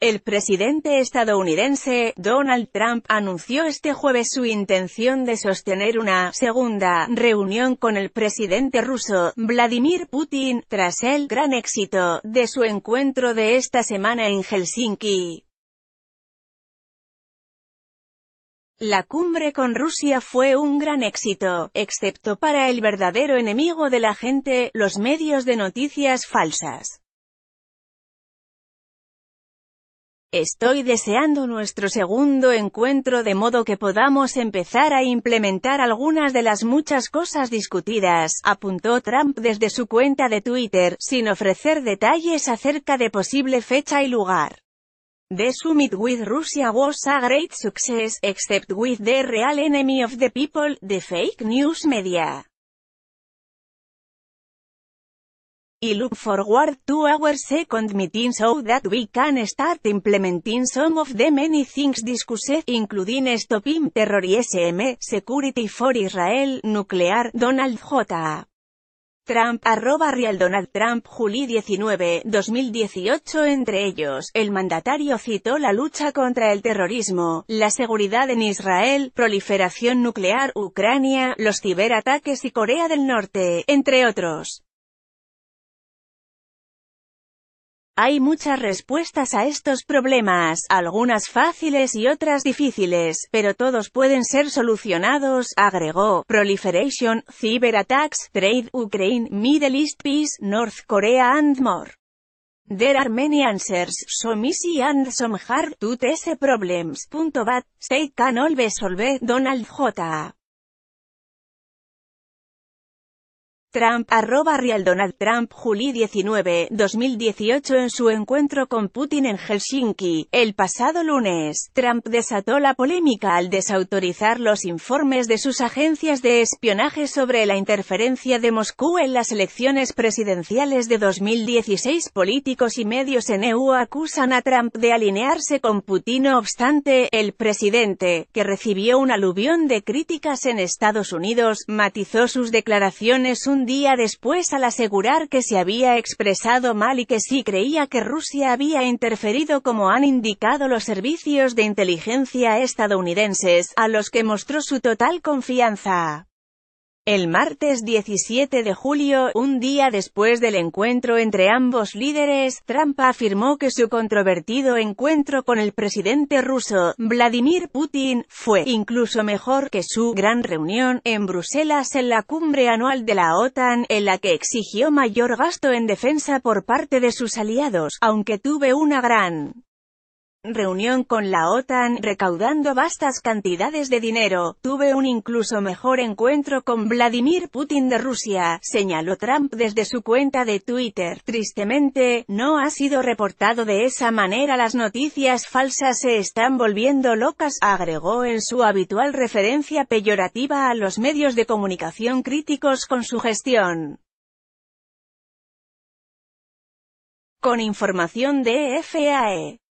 El presidente estadounidense, Donald Trump, anunció este jueves su intención de sostener una segunda reunión con el presidente ruso, Vladimir Putin, tras el gran éxito de su encuentro de esta semana en Helsinki. La cumbre con Rusia fue un gran éxito, excepto para el verdadero enemigo de la gente, los medios de noticias falsas. Estoy deseando nuestro segundo encuentro de modo que podamos empezar a implementar algunas de las muchas cosas discutidas, apuntó Trump desde su cuenta de Twitter, sin ofrecer detalles acerca de posible fecha y lugar. The summit with Russia was a great success, except with the real enemy of the people, the fake news media. Y look forward to our second meeting so that we can start implementing some of the many things discussed, including stopping terrorism, security for Israel, nuclear, Donald J. Trump, arroba Real Donald Trump, Juli 19, 2018 Entre ellos, el mandatario citó la lucha contra el terrorismo, la seguridad en Israel, proliferación nuclear, Ucrania, los ciberataques y Corea del Norte, entre otros. Hay muchas respuestas a estos problemas, algunas fáciles y otras difíciles, pero todos pueden ser solucionados, agregó. Proliferation, cyberattacks, trade, Ukraine, Middle East peace, North Korea and more. There are many answers, some easy and some hard, to these problems. But they can always solve, Donald J. Trump, arroba Real Donald Trump, Juli 19, 2018 En su encuentro con Putin en Helsinki, el pasado lunes, Trump desató la polémica al desautorizar los informes de sus agencias de espionaje sobre la interferencia de Moscú en las elecciones presidenciales de 2016. Políticos y medios en EU acusan a Trump de alinearse con Putin. No obstante, el presidente, que recibió un aluvión de críticas en Estados Unidos, matizó sus declaraciones un un día después al asegurar que se había expresado mal y que sí creía que Rusia había interferido como han indicado los servicios de inteligencia estadounidenses, a los que mostró su total confianza. El martes 17 de julio, un día después del encuentro entre ambos líderes, Trump afirmó que su controvertido encuentro con el presidente ruso, Vladimir Putin, fue incluso mejor que su gran reunión en Bruselas en la cumbre anual de la OTAN, en la que exigió mayor gasto en defensa por parte de sus aliados, aunque tuve una gran reunión con la OTAN recaudando vastas cantidades de dinero, tuve un incluso mejor encuentro con Vladimir Putin de Rusia, señaló Trump desde su cuenta de Twitter. Tristemente, no ha sido reportado de esa manera las noticias falsas se están volviendo locas, agregó en su habitual referencia peyorativa a los medios de comunicación críticos con su gestión. Con información de FAE